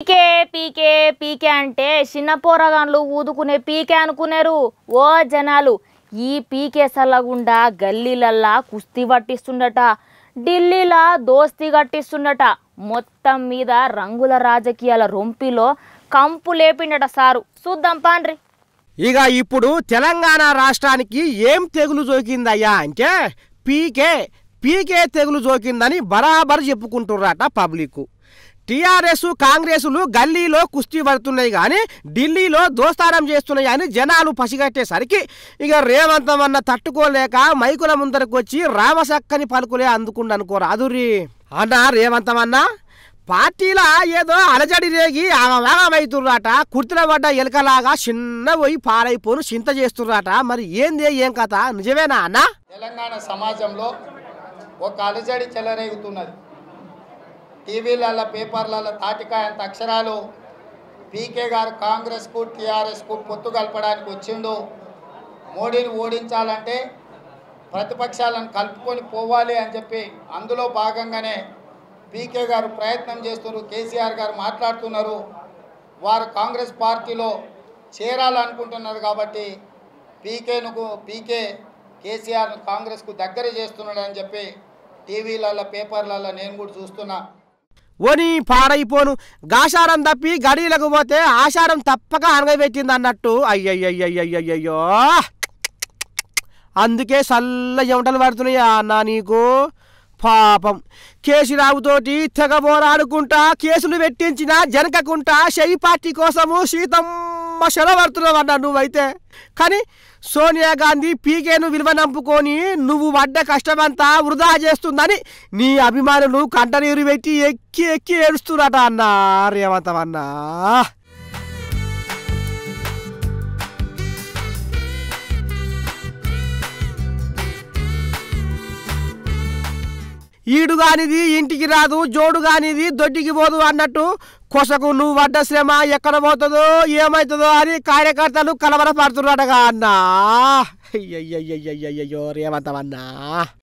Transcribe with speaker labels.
Speaker 1: పీకే పీకే పీకే అంటే చిన్న పోరగాన్లు ఊదుకునే పీకే అనుకునేరు ఓ జనాలు ఈ పీకే సల్లగుండా గల్లీలల్లా కుస్తీ పట్టిస్తుండట ఢిల్లీలా దోస్తీ కట్టిస్తుండట మొత్తం మీద రంగుల రాజకీయాల రొంపిలో కంపు లేపిండట సారు చూద్దాం పాండ్రి
Speaker 2: ఇక ఇప్పుడు తెలంగాణ రాష్ట్రానికి ఏం తెగులు జోకిందయ్యా అంటే పీకే పీకే తెగులు జోకిందని బరాబర్ చెప్పుకుంటుర్రట పబ్లిక్ టీఆర్ఎస్ కాంగ్రెసులు గల్లీలో కుస్తీ పడుతున్నాయి కానీ ఢిల్లీలో దోస్తారం చేస్తున్నాయి అని జనాలు పసిగట్టేసరికి ఇక రేవంతం అన్న తట్టుకోలేక మైకుల ముందరకు వచ్చి రామశక్కని పలుకులే అందుకుండా అనుకోరు అదురి అన్న రేవంతం అన్న పార్టీల ఏదో అలజడి రేగి ఆగమాగమవుతుర్రాట కుర్తిన పడ్డ ఎలకలాగా చిన్న పోయి పారైపోను చింత చేస్తుర్రాట మరి ఏంది ఏం కథ నిజమేనా అన్న
Speaker 3: తెలంగాణ సమాజంలో ఒక అలజడి చెలరేగుతున్నది టీవీలలో పేపర్లలో తాటికాయంత అక్షరాలు పీకే గారు కాంగ్రెస్కు టీఆర్ఎస్కు పొత్తు కలపడానికి వచ్చిండు మోడీని ఓడించాలంటే ప్రతిపక్షాలను కలుపుకొని పోవాలి అని చెప్పి అందులో భాగంగానే పీకే గారు ప్రయత్నం చేస్తున్నారు కేసీఆర్ గారు మాట్లాడుతున్నారు వారు కాంగ్రెస్ పార్టీలో చేరాలనుకుంటున్నారు కాబట్టి పీకేను పీకే కేసీఆర్ను కాంగ్రెస్కు దగ్గర చేస్తున్నాడని చెప్పి టీవీలలో పేపర్లలో నేను కూడా చూస్తున్నా
Speaker 2: ఓని పాడైపోను గాషారం తప్పి గడిలకు పోతే ఆషారం తప్పక అనగబెట్టింది అన్నట్టు అయ్యయ్యయ్యయ్యయ్యయ్యో అందుకే చల్ల ఎమటలు పడుతున్నాయా అన్న నీకు పాపం కేశిరావుతోటి తెగబోరాడుకుంటా కేసులు పెట్టించిన జనకకుంటా షెయి పార్టీ కోసము సీతమ్మ అమ్మ శరవర్తున్నావు అన్నా నువ్వైతే కానీ సోనియా గాంధీ పీకేను విలువ నంపుకొని నువ్వు పడ్డ కష్టమంతా వృధా చేస్తుందని నీ అభిమానులు కంటనీరు పెట్టి ఎక్కి ఎక్కి ఏడుస్తున్నారట అన్నా రేవంతమన్నా ఈడు కానిది ఇంటికి రాదు జోడు కానిది దొడ్డికి పోదు అన్నట్టు కొసకు నువ్వు పడ్డ శ్రమ ఎక్కడ పోతుందో ఏమవుతుందో అని కార్యకర్తలు పడుతున్నాడుగా అన్నా అయ్యయ్యో